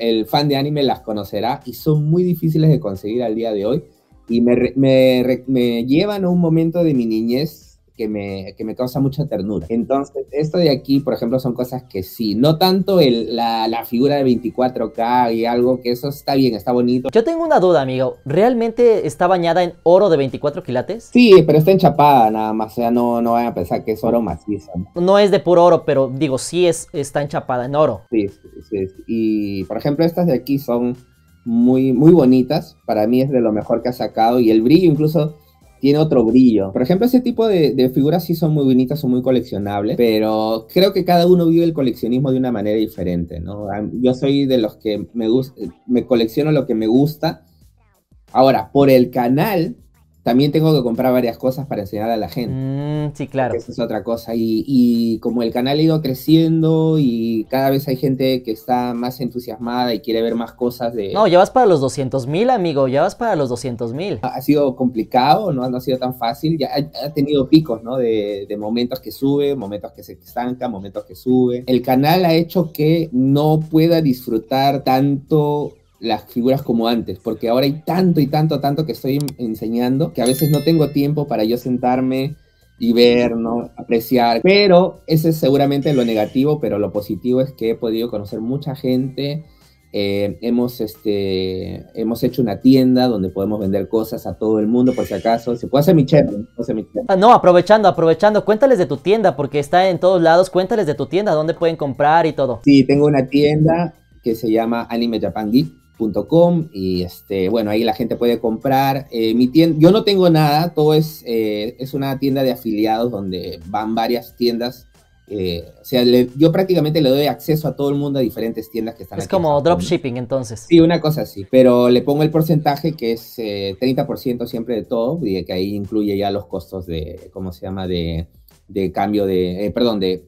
el, fan de anime las conocerá y son muy difíciles de conseguir al día de hoy. Y me, me, me llevan a un momento de mi niñez que me, causa mucha ternura. Entonces, esto de aquí, por ejemplo, son cosas que sí, no tanto el, la, figura de 24K y algo, que eso está bien, está bonito. Yo tengo una duda, amigo, ¿realmente está bañada en oro de 24 quilates? Sí, pero está enchapada nada más, o sea, no, no vayan a pensar que es oro macizo. ¿no? es de puro oro, pero digo, sí es, está enchapada en oro. Sí, sí, sí. Y, por ejemplo, estas de aquí son muy, muy bonitas, para mí es de lo mejor que ha sacado y el brillo incluso tiene otro brillo. Por ejemplo, ese tipo de, figuras sí son muy bonitas, son muy coleccionables, pero creo que cada uno vive el coleccionismo de una manera diferente, ¿no? Yo soy de los que me, me colecciono lo que me gusta. Ahora, por el canal, también tengo que comprar varias cosas para enseñar a la gente. Mm, sí, claro. Esa es otra cosa. Y, como el canal ha ido creciendo y cada vez hay gente que está más entusiasmada y quiere ver más cosas de... No, ya vas para los 200 mil, amigo, ya vas para los 200 mil. Ha, sido complicado, ¿no? no ha sido tan fácil, ya ha, tenido picos, ¿no? De, de, momentos que sube, momentos que se estanca, momentos que sube. El canal ha hecho que no pueda disfrutar tanto las figuras como antes, porque ahora hay tanto y tanto, tanto que estoy enseñando que a veces no tengo tiempo para yo sentarme y ver, ¿no? apreciar. Pero ese es seguramente lo negativo, pero lo positivo es que he podido conocer mucha gente. Eh, hemos, este, hemos hecho una tienda donde podemos vender cosas a todo el mundo, por si acaso. Se puede hacer mi chat? Ah, no, aprovechando, aprovechando, cuéntales de tu tienda, porque está en todos lados. Cuéntales de tu tienda, dónde pueden comprar y todo. Sí, tengo una tienda que se llama Anime Japan y este, bueno, ahí la gente puede comprar. Eh, mi tienda, yo no tengo nada, todo es, eh, es una tienda de afiliados donde van varias tiendas. Eh, o sea, yo prácticamente le doy acceso a todo el mundo a diferentes tiendas que están. Es como dropshipping entonces. Sí, una cosa así, pero le pongo el porcentaje que es 30% siempre de todo y que ahí incluye ya los costos de, ¿cómo se llama? De, de cambio de, perdón, de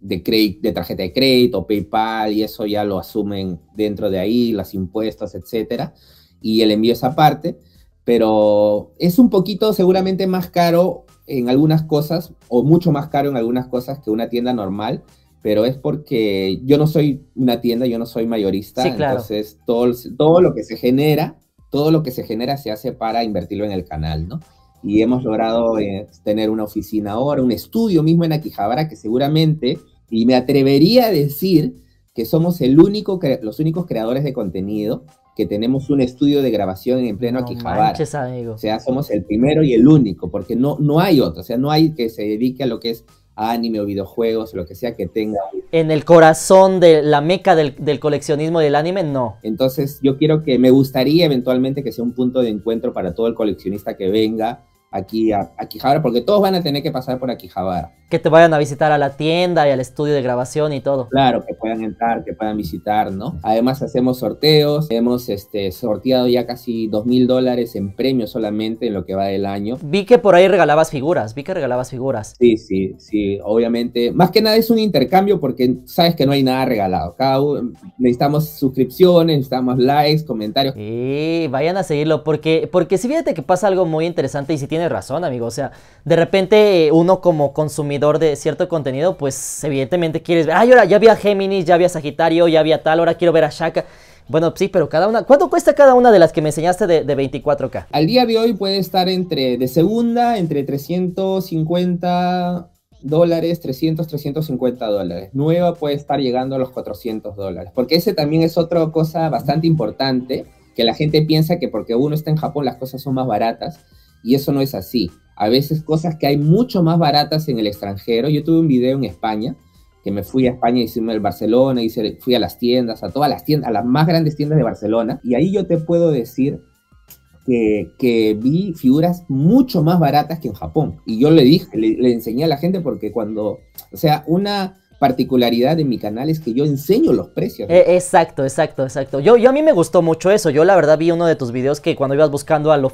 de, de tarjeta de crédito, PayPal, y eso ya lo asumen dentro de ahí, las impuestas, etcétera, y el envío es aparte, pero es un poquito seguramente más caro en algunas cosas, o mucho más caro en algunas cosas que una tienda normal, pero es porque yo no soy una tienda, yo no soy mayorista, entonces todo lo que se genera, todo lo que se genera se hace para invertirlo en el canal, ¿no? y hemos logrado eh, tener una oficina ahora, un estudio mismo en Aquijabara, que seguramente, y me atrevería a decir que somos el único los únicos creadores de contenido que tenemos un estudio de grabación en pleno no Aquijabara. O sea, somos el primero y el único, porque no, no hay otro, o sea, no hay que se dedique a lo que es anime o videojuegos, lo que sea que tenga. En el corazón de la meca del, del, coleccionismo del anime, no. Entonces yo quiero que me gustaría eventualmente que sea un punto de encuentro para todo el coleccionista que venga aquí a, a, porque todos van a tener que pasar por aquí Quijabara. Que te vayan a visitar a la tienda y al estudio de grabación y todo. Claro, que puedan entrar, que puedan visitar, ¿no? Además hacemos sorteos, hemos este, sorteado ya casi dos mil dólares en premios solamente en lo que va del año. Vi que por ahí regalabas figuras, vi que regalabas figuras. Sí, sí, sí, obviamente. Más que nada es un intercambio porque sabes que no hay nada regalado. Cada necesitamos suscripciones, necesitamos likes, comentarios. Y vayan a seguirlo porque, porque si fíjate que pasa algo muy interesante y si tienes Tienes razón, amigo. O sea, de repente eh, uno como consumidor de cierto contenido, pues evidentemente quieres ver, ¡Ay, ahora ya vi a Géminis, ya vi Sagitario, ya vi tal, ahora quiero ver a Shaka. Bueno, sí, pero cada una, ¿cuánto cuesta cada una de las que me enseñaste de, de 24K? Al día de hoy puede estar entre, de segunda, entre 350 dólares, 300, 350 dólares. Nueva puede estar llegando a los 400 dólares, porque ese también es otra cosa bastante importante, que la gente piensa que porque uno está en Japón las cosas son más baratas, y eso no es así. A veces cosas que hay mucho más baratas en el extranjero. Yo tuve un video en España, que me fui a España, y hicimos el Barcelona, hice, fui a las tiendas, a todas las tiendas, a las más grandes tiendas de Barcelona, y ahí yo te puedo decir que, vi figuras mucho más baratas que en Japón. Y yo le dije, le enseñé a la gente porque cuando, o sea, una, particularidad de mi canal es que yo enseño los precios. Eh, exacto, exacto, exacto. Yo, yo a mí me gustó mucho eso. Yo la verdad vi uno de tus videos que cuando ibas buscando a lo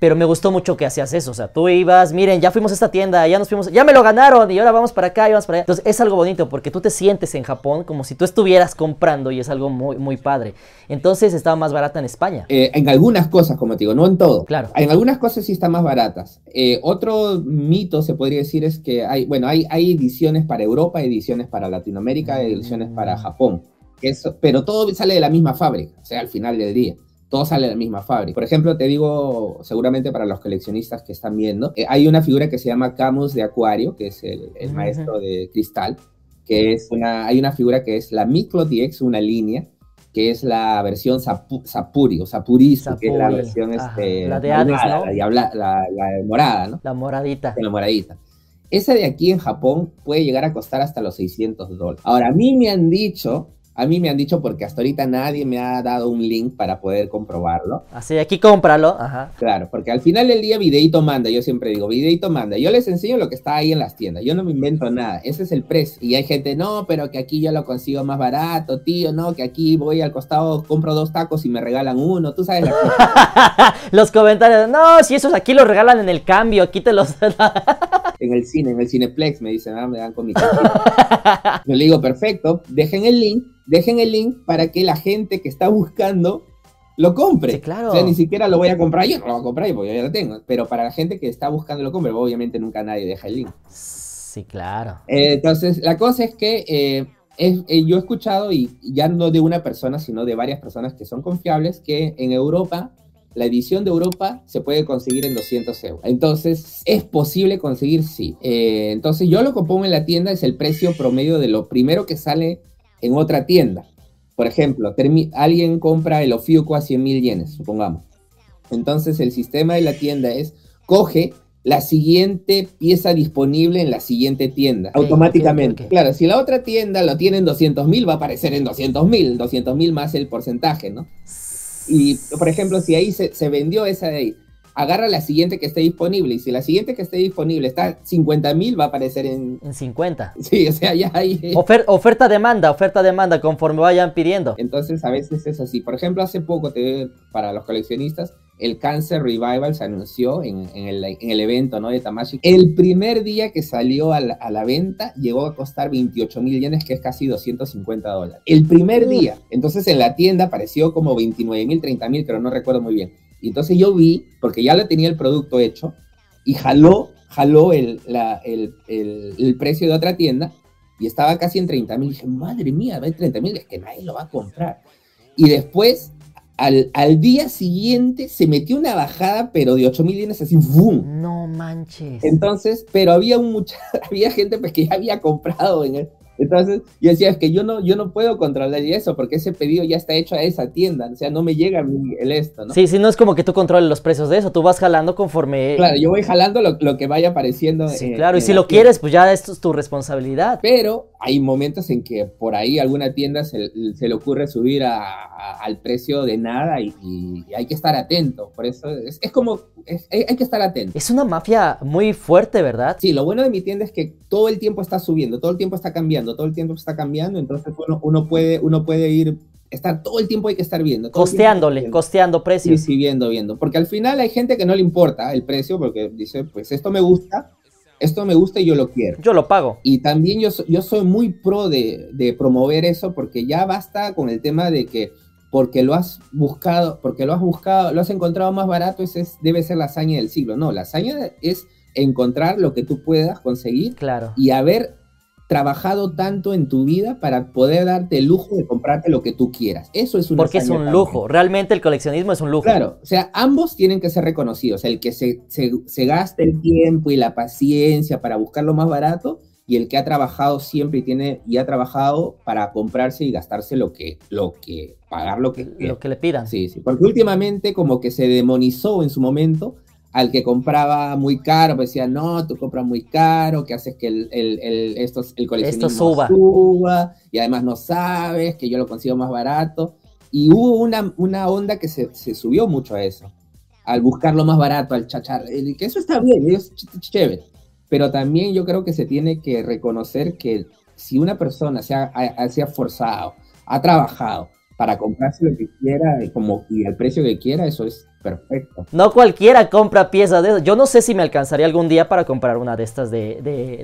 pero me gustó mucho que hacías eso. O sea, tú ibas, miren, ya fuimos a esta tienda, ya nos fuimos, ya me lo ganaron y ahora vamos para acá y vamos para allá. Entonces es algo bonito porque tú te sientes en Japón como si tú estuvieras comprando y es algo muy, muy padre. Entonces estaba más barata en España. Eh, en algunas cosas, como te digo, no en todo. Claro. En algunas cosas sí están más baratas. Eh, otro mito se podría decir es que hay, bueno, hay, hay ediciones para Europa, ediciones para Latinoamérica, y elecciones para mm. Japón. Eso, pero todo sale de la misma fábrica, o sea, al final del día. Todo sale de la misma fábrica. Por ejemplo, te digo, seguramente para los coleccionistas que están viendo, eh, hay una figura que se llama Camus de Acuario, que es el, maestro de cristal, que es una, hay una figura que es la Miclotiex, una línea, que es la versión Sapuri o Sapurisa que es la versión este, la de la, morada, ¿no? La moradita. La moradita. Esa de aquí en Japón puede llegar a costar hasta los 600 dólares. Ahora, a mí me han dicho, a mí me han dicho porque hasta ahorita nadie me ha dado un link para poder comprobarlo. Así, aquí cómpralo. Ajá. Claro, porque al final del día videito manda. Yo siempre digo, videito manda. Yo les enseño lo que está ahí en las tiendas. Yo no me invento nada. Ese es el precio. Y hay gente, no, pero que aquí yo lo consigo más barato, tío. No, que aquí voy al costado, compro dos tacos y me regalan uno. Tú sabes. La [LAUGHS] los comentarios, no, si esos aquí los regalan en el cambio, aquí te los... [LAUGHS] en el cine, en el Cineplex, me dicen, ah, me dan con mi [LAUGHS] Yo le digo, perfecto, dejen el link, dejen el link para que la gente que está buscando lo compre. Sí, claro. O sea, ni siquiera lo voy a comprar yo, no lo voy a comprar porque yo ya lo tengo. Pero para la gente que está buscando lo compre, obviamente nunca nadie deja el link. Sí, claro. Eh, entonces, la cosa es que eh, eh, yo he escuchado, y ya no de una persona, sino de varias personas que son confiables, que en Europa la edición de Europa se puede conseguir en 200 euros. Entonces, ¿es posible conseguir? Sí. Eh, entonces, yo lo que pongo en la tienda es el precio promedio de lo primero que sale en otra tienda. Por ejemplo, alguien compra el Ofiuco a 100 mil yenes, supongamos. Entonces, el sistema de la tienda es, coge la siguiente pieza disponible en la siguiente tienda, automáticamente. Claro, si la otra tienda lo tiene en 200 mil, va a aparecer en 200 mil, 200 mil más el porcentaje, ¿no? Y, por ejemplo, si ahí se, vendió esa de agarra la siguiente que esté disponible. Y si la siguiente que esté disponible está 50 mil, va a aparecer en... En 50. Sí, o sea, ya hay... Eh. oferta-demanda, oferta-demanda, conforme vayan pidiendo. Entonces, a veces es así. Por ejemplo, hace poco, para los coleccionistas, el Cancer Revival se anunció en, en, el, en, el, evento ¿no? de Tamashi. El primer día que salió a la, a la venta llegó a costar 28 mil yenes, que es casi 250 dólares. El primer mm. día. Entonces en la tienda apareció como 29 mil, 30 mil, pero no recuerdo muy bien entonces yo vi, porque ya le tenía el producto hecho, y jaló, jaló el, precio de otra tienda y estaba casi en 30 mil. Dije, madre mía, va en 30 mil, es que nadie lo va a comprar. Y después, al, día siguiente, se metió una bajada, pero de 8 mil yenes así, ¡boom! No manches. Entonces, pero había un mucha, [LAUGHS] había gente pues, que ya había comprado en el, entonces, yo decía, es que yo no, yo no puedo controlar eso porque ese pedido ya está hecho a esa tienda, o sea, no me llega el esto, ¿no? Sí, sí, no es como que tú controles los precios de eso, tú vas jalando conforme... Claro, yo voy jalando lo, que vaya apareciendo. Sí, claro, y si lo quieres, pues ya esto es tu responsabilidad. Pero hay momentos en que por ahí alguna tienda se, le ocurre subir al precio de nada y, hay que estar atento. Por eso es, como, hay que estar atento. Es una mafia muy fuerte, ¿verdad? Sí, lo bueno de mi tienda es que todo el tiempo está subiendo, todo el tiempo está cambiando, todo el tiempo está cambiando, entonces uno, uno puede, uno puede ir estar todo el tiempo hay que estar viendo. Costeándole, costeando precios. Y sí, viendo, viendo. Porque al final hay gente que no le importa el precio porque dice, pues esto me gusta, esto me gusta y yo lo quiero. Yo lo pago. Y también yo, yo soy muy pro de, de, promover eso porque ya basta con el tema de que porque lo has buscado, porque lo has buscado, lo has encontrado más barato, debe ser la hazaña del siglo. No, la hazaña es encontrar lo que tú puedas conseguir claro. y haber trabajado tanto en tu vida para poder darte el lujo de comprarte lo que tú quieras. Eso es un Porque es un lujo, realmente el coleccionismo es un lujo. Claro, o sea, ambos tienen que ser reconocidos, el que se, se, gasta el tiempo y la paciencia para buscar lo más barato y el que ha trabajado siempre y tiene y ha trabajado para comprarse y gastarse lo que lo que pagar lo que lo que le pidan. Sí, sí, porque últimamente como que se demonizó en su momento al que compraba muy caro, pues decía, no, tú compras muy caro, que haces que el, el, el, estos, el coleccionismo suba. y además no sabes, que yo lo consigo más barato. Y hubo una, una onda que se, subió mucho a eso, al buscar lo más barato, al chachar, eh, que eso está bien, es chévere. Pero también yo creo que se tiene que reconocer que si una persona se ha, forzado, ha trabajado para comprarse lo que quiera como, y al precio que quiera, eso es perfecto. No cualquiera compra piezas de esas. Yo no sé si me alcanzaría algún día para comprar una de estas de,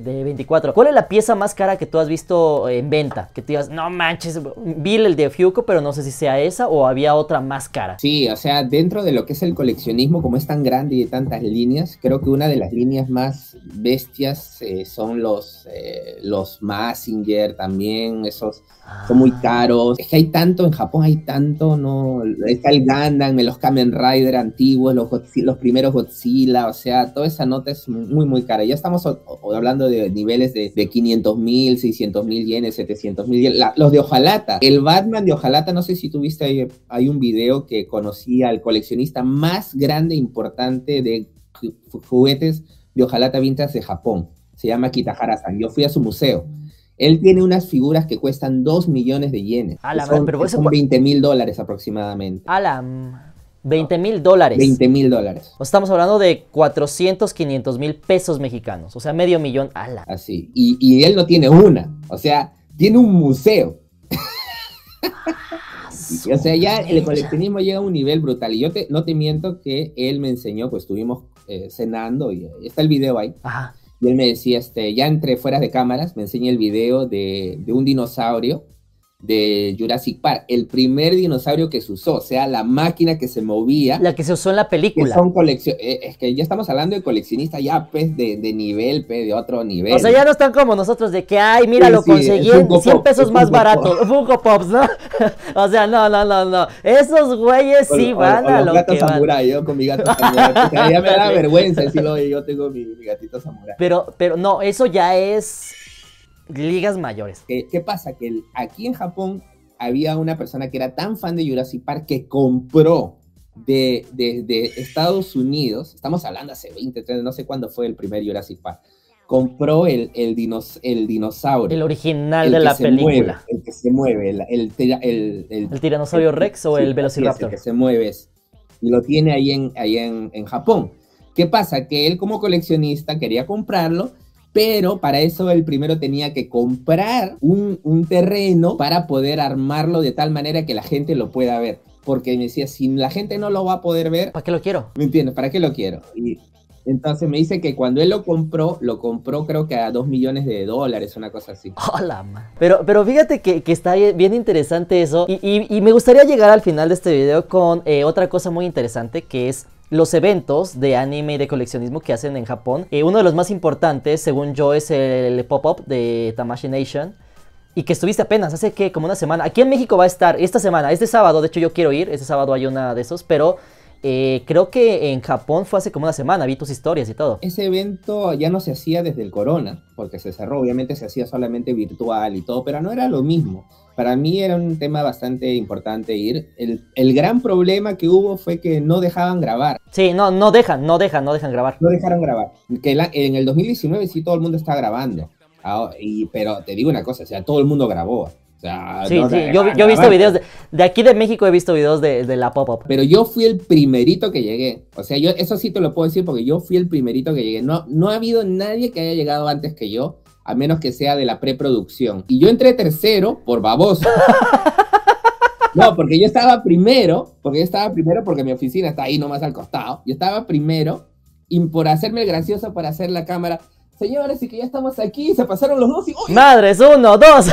24. ¿Cuál es la pieza más cara que tú has visto en venta? Que tú digas, no manches, vi el de Fiuco, pero no sé si sea esa o había otra más cara. Sí, o sea, dentro de lo que es el coleccionismo, como es tan grande y de tantas líneas, creo que una de las líneas más bestias eh, son los, eh, los Massinger también, esos son muy ah. caros. Es que hay tanto, en Japón hay tanto, ¿no? Está el Gundam, los Kamen Rider antiguos, los, los primeros Godzilla, o sea, toda esa nota es muy, muy cara. Ya estamos hablando de niveles de, de 500 mil, 600 mil yenes, 700 mil yenes. los de Ojalata, el Batman de Ojalata, no sé si tuviste, hay, hay un video que conocí al coleccionista más grande e importante de juguetes de Ojalata Vintas de Japón. Se llama Kitahara-san. Yo fui a su museo. Él tiene unas figuras que cuestan 2 millones de yenes. son, pero 20 mil dólares aproximadamente. Alam. 20 mil dólares. 20 mil dólares. Estamos hablando de 400, 500 mil pesos mexicanos. O sea, medio millón. ala. Así. Y, él no tiene una. O sea, tiene un museo. [LAUGHS] o sea, ya el coleccionismo llega a un nivel brutal. Y yo te, no te miento que él me enseñó, pues estuvimos eh, cenando y eh, está el video ahí. Y él me decía, este, ya entre fuera de cámaras, me enseña el video de un dinosaurio de Jurassic Park, el primer dinosaurio que se usó, o sea, la máquina que se movía. La que se usó en la película. Son eh, es que ya estamos hablando de coleccionistas ya, pues, de, nivel, de otro nivel. O sea, ya no están como nosotros de que, ay, mira, lo conseguí en 100 pesos más barato. [LAUGHS] Funko Pops, ¿no? [LAUGHS] o sea, no, no, no, no. Esos güeyes sí van a lo gato que samurai, yo con mi gato samurai. A ya me da [LAUGHS] vergüenza decirlo, yo tengo mi, mi gatito samurai. Pero, pero no, eso ya es Ligas mayores. ¿Qué, eh, qué pasa? Que aquí en Japón había una persona que era tan fan de Jurassic Park que compró de, de, Estados Unidos, estamos hablando hace 20, 30, no sé cuándo fue el primer Jurassic Park, compró el, el, el dinosaurio. El original de la película. el que se mueve, el, el, tiranosaurio Rex o el velociraptor. el que se mueve. Es, lo tiene ahí en, ahí en, en Japón. ¿Qué pasa? Que él como coleccionista quería comprarlo pero para eso él primero tenía que comprar un, terreno para poder armarlo de tal manera que la gente lo pueda ver. Porque me decía, si la gente no lo va a poder ver... ¿Para qué lo quiero? ¿Me entiendes? ¿Para qué lo quiero? Y, entonces me dice que cuando él lo compró, lo compró creo que a 2 millones de dólares, una cosa así. Hola, [LAUGHS] Pero, pero fíjate que, está bien interesante eso. Y, me gustaría llegar al final de este video con eh, otra cosa muy interesante que es los eventos de anime y de coleccionismo que hacen en Japón. Eh, uno de los más importantes, según yo, es el pop-up de Tamashi Nation. Y que estuviste apenas hace que como una semana. Aquí en México va a estar esta semana, este sábado. De hecho, yo quiero ir. Este sábado hay una de esos. Pero eh, creo que en Japón fue hace como una semana, vi tus historias y todo. Ese evento ya no se hacía desde el corona, porque se cerró, obviamente se hacía solamente virtual y todo, pero no era lo mismo. Para mí era un tema bastante importante ir. El, gran problema que hubo fue que no dejaban grabar. Sí, no, no dejan, no dejan, no dejan grabar. No dejaron grabar. Que en el 2019 sí todo el mundo está grabando. Ah, y, pero te digo una cosa, o sea, todo el mundo grabó sí, sí, yo, he visto videos de, aquí de México, he visto videos de, la pop-up. Pero yo fui el primerito que llegué. O sea, yo eso sí te lo puedo decir porque yo fui el primerito que llegué. No, no ha habido nadie que haya llegado antes que yo, a menos que sea de la preproducción. Y yo entré tercero por baboso. [LAUGHS] No, porque yo estaba primero, porque yo estaba primero porque mi oficina está ahí nomás al costado. Yo estaba primero y por hacerme el gracioso para hacer la cámara, señores, y que ya estamos aquí, se pasaron los dos y... Madres, uno, dos.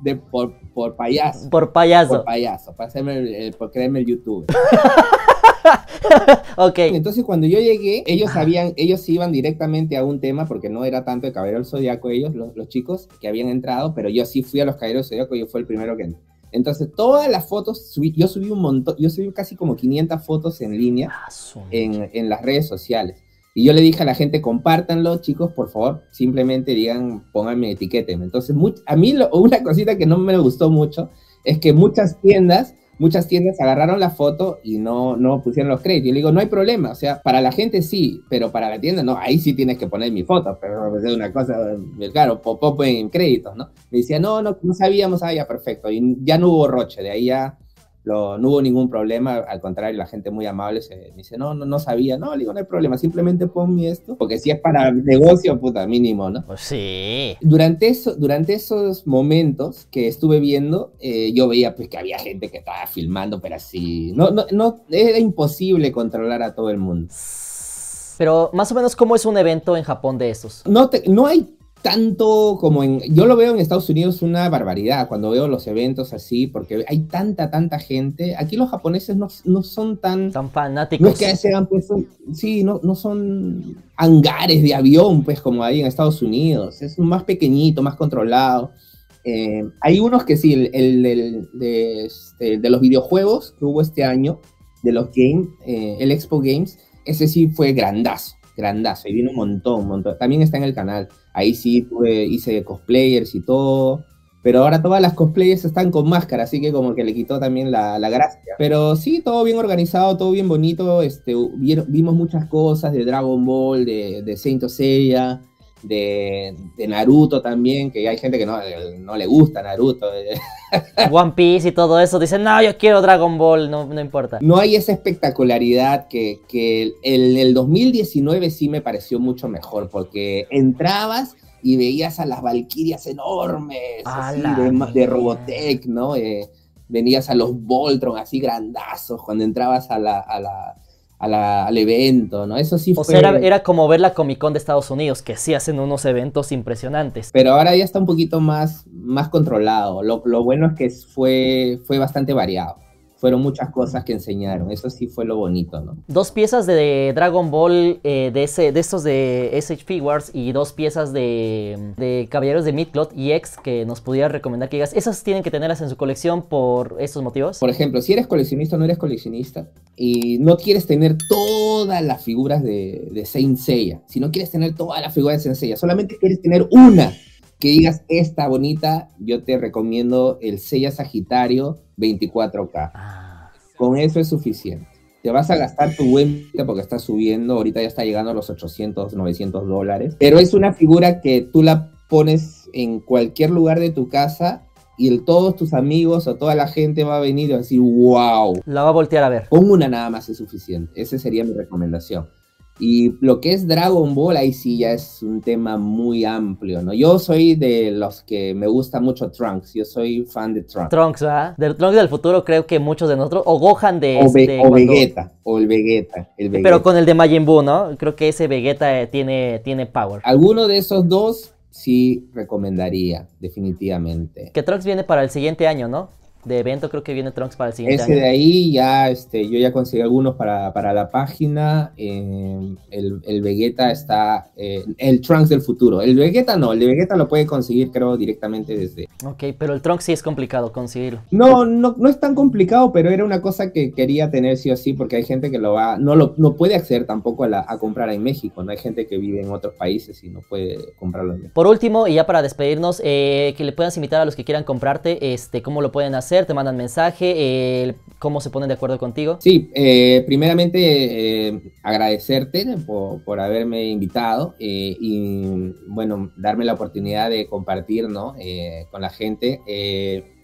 De, por, payaso. Por payaso. Por payaso, el, por creerme el YouTube. [LAUGHS] ok. Entonces cuando yo llegué, ellos sabían, ellos iban directamente a un tema porque no era tanto de Caballero del Zodíaco ellos, los, chicos que habían entrado, pero yo sí fui a los Caballeros del Zodíaco yo fui el primero que entré. Entonces, todas las fotos, yo subí un montón, yo subí casi como 500 fotos en línea ah, en, en, las redes sociales. Y yo le dije a la gente, compártanlo, chicos, por favor, simplemente digan, pónganme, etiqueten. Entonces, a mí una cosita que no me gustó mucho es que muchas tiendas, muchas tiendas agarraron la foto y no, no pusieron los créditos. Y le digo, no hay problema, o sea, para la gente sí, pero para la tienda no, ahí sí tienes que poner mi foto, pero es una cosa, eh, claro, pop en créditos, ¿no? Me decía, no, no, no sabíamos, ah, ya, perfecto, y ya no hubo roche, de ahí ya no hubo ningún problema, al contrario, la gente muy amable se, me dice, no, no, no sabía, no, digo, no hay problema, simplemente ponme esto, porque si es para negocio, puta, mínimo, ¿no? Pues sí. Durante, eso, durante esos momentos que estuve viendo, eh, yo veía pues que había gente que estaba filmando, pero así, no, no, no, era imposible controlar a todo el mundo. Pero más o menos, ¿cómo es un evento en Japón de esos? No, te, no hay tanto como en, yo lo veo en Estados Unidos una barbaridad cuando veo los eventos así, porque hay tanta, tanta gente. Aquí los japoneses no, son tan... Tan fanáticos. No pues, son, sí, no, no son hangares de avión, pues como hay en Estados Unidos. Es más pequeñito, más controlado. Eh, hay unos que sí, el, este, de, los videojuegos que hubo este año, de los Games, eh, el Expo Games, ese sí fue grandazo grandazo, y vino un montón, un montón. También está en el canal, ahí sí tuve, hice cosplayers y todo, pero ahora todas las cosplayers están con máscara, así que como que le quitó también la, gracia. Pero sí, todo bien organizado, todo bien bonito, este, vimos muchas cosas de Dragon Ball, de, Saint Seiya, de, Naruto también, que hay gente que no, no le gusta Naruto. [LAUGHS] One Piece y todo eso, dicen, no, yo quiero Dragon Ball, no, no importa. No hay esa espectacularidad que, en el, 2019 sí me pareció mucho mejor, porque entrabas y veías a las Valkyrias enormes, de, Robotech, ¿no? Eh, venías a los Voltron así grandazos cuando entrabas a la al evento, ¿no? Eso sí o sea, era, como ver la Comic Con de Estados Unidos, que sí hacen unos eventos impresionantes. Pero ahora ya está un poquito más, más controlado. Lo, lo bueno es que fue, fue bastante variado fueron muchas cosas que enseñaron. Eso sí fue lo bonito, ¿no? Dos piezas de Dragon Ball, eh, de, ese, de estos de SH Figures y dos piezas de, de Caballeros de Midcloth y X que nos pudiera recomendar que digas, esas tienen que tenerlas en su colección por esos motivos. Por ejemplo, si eres coleccionista o no eres coleccionista y no quieres tener todas las figuras de, de Saint Seiya, si no quieres tener todas las figuras de Saint Seiya, solamente quieres tener una que digas, esta bonita, yo te recomiendo el Sella Sagitario 24K. Ah. Con eso es suficiente. Te vas a gastar tu buen porque está subiendo, ahorita ya está llegando a los 800, 900 dólares. Pero es una figura que tú la pones en cualquier lugar de tu casa y todos tus amigos o toda la gente va a venir y va a decir, wow. La va a voltear a ver. Con una nada más es suficiente. Esa sería mi recomendación. Y lo que es Dragon Ball, ahí sí ya es un tema muy amplio, ¿no? Yo soy de los que me gusta mucho Trunks, yo soy fan de Trunks. Trunks, ¿verdad? Del Trunks del futuro creo que muchos de nosotros, o Gohan de... O, este, o Vegeta, o el Vegeta, el Vegeta, Pero con el de Majin Buu, ¿no? Creo que ese Vegeta eh, tiene, tiene power. Alguno de esos dos sí recomendaría, definitivamente. Que Trunks viene para el siguiente año, ¿no? de evento creo que viene Trunks para el siguiente Ese de ahí ya, este, yo ya conseguí algunos para, la página. Eh, el, el, Vegeta está, eh, el Trunks del futuro. El Vegeta no, el de Vegeta lo puede conseguir creo directamente desde... Ok, pero el Trunks sí es complicado conseguirlo. No, no, no es tan complicado, pero era una cosa que quería tener sí o sí, porque hay gente que lo va, no, lo, puede acceder tampoco a, a comprar en México, no hay gente que vive en otros países y no puede comprarlo. En Por último, y ya para despedirnos, eh, que le puedas invitar a los que quieran comprarte, este, cómo lo pueden hacer te mandan mensaje, cómo se ponen de acuerdo contigo. Sí, eh, primeramente eh, agradecerte por, haberme invitado eh, y bueno, darme la oportunidad de compartir ¿no? con la gente.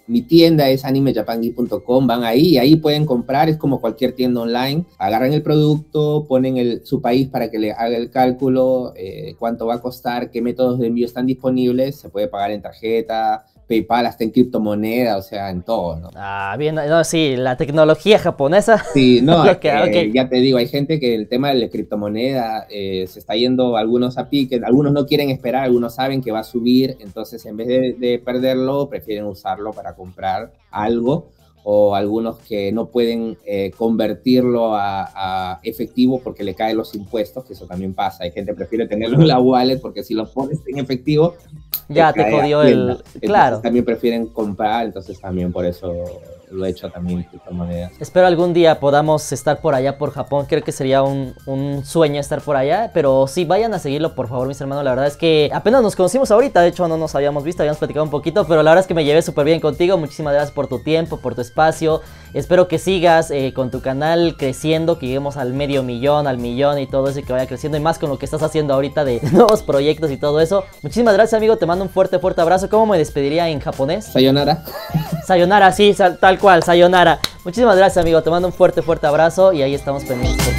mi tienda es animejapangui.com van ahí, ahí pueden comprar, es como cualquier tienda online, agarran el producto, ponen el, su país para que le haga el cálculo, cuánto va a costar, qué métodos de envío están disponibles, se puede pagar en tarjeta, PayPal, hasta en criptomonedas, o sea, en todo, ¿no? Ah, bien, no, sí, la tecnología japonesa. Sí, no, [LAUGHS] ya te digo, hay gente que el tema de la criptomoneda eh, se está yendo algunos a pique, algunos no quieren esperar, algunos saben que va a subir, entonces en vez de perderlo, prefieren usarlo para comprar algo o algunos que no pueden eh, convertirlo a, efectivo porque le caen los impuestos, que eso también pasa. Hay gente que prefiere tenerlo en la wallet porque si lo pones en efectivo... Ya te, jodió el... claro. También prefieren comprar, entonces también por eso lo he hecho también de todas maneras. Espero algún día podamos estar por allá, por Japón. Creo que sería un, sueño estar por allá. Pero sí, vayan a seguirlo, por favor, mis hermanos. La verdad es que apenas nos conocimos ahorita. De hecho, no nos habíamos visto, habíamos platicado un poquito. Pero la verdad es que me llevé súper bien contigo. Muchísimas gracias por tu tiempo, por tu espacio. Espero que sigas eh, con tu canal creciendo, que lleguemos al medio millón, al millón y todo eso y que vaya creciendo. Y más con lo que estás haciendo ahorita de [LAUGHS] nuevos proyectos y todo eso. Muchísimas gracias, amigo. Te mando un fuerte, fuerte abrazo. ¿Cómo me despediría en japonés? Sayonara. Sayonara, sí, tal cual, sayonara. Muchísimas gracias, amigo. Te mando un fuerte, fuerte abrazo y ahí estamos pendientes